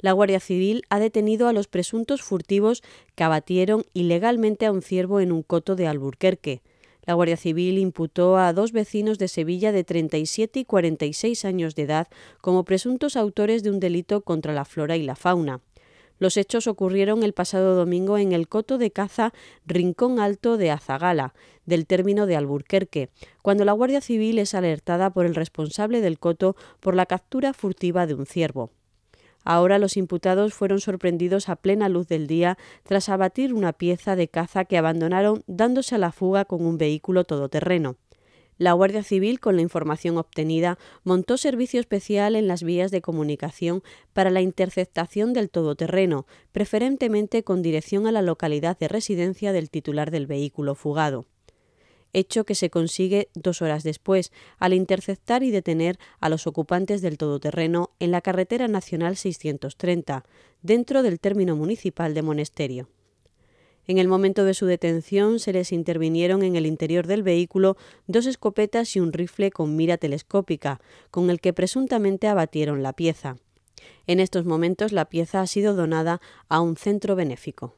la Guardia Civil ha detenido a los presuntos furtivos que abatieron ilegalmente a un ciervo en un coto de Alburquerque. La Guardia Civil imputó a dos vecinos de Sevilla de 37 y 46 años de edad como presuntos autores de un delito contra la flora y la fauna. Los hechos ocurrieron el pasado domingo en el coto de caza Rincón Alto de Azagala, del término de Alburquerque, cuando la Guardia Civil es alertada por el responsable del coto por la captura furtiva de un ciervo. Ahora los imputados fueron sorprendidos a plena luz del día tras abatir una pieza de caza que abandonaron dándose a la fuga con un vehículo todoterreno. La Guardia Civil, con la información obtenida, montó servicio especial en las vías de comunicación para la interceptación del todoterreno, preferentemente con dirección a la localidad de residencia del titular del vehículo fugado hecho que se consigue dos horas después, al interceptar y detener a los ocupantes del todoterreno en la carretera nacional 630, dentro del término municipal de Monesterio. En el momento de su detención se les intervinieron en el interior del vehículo dos escopetas y un rifle con mira telescópica, con el que presuntamente abatieron la pieza. En estos momentos la pieza ha sido donada a un centro benéfico.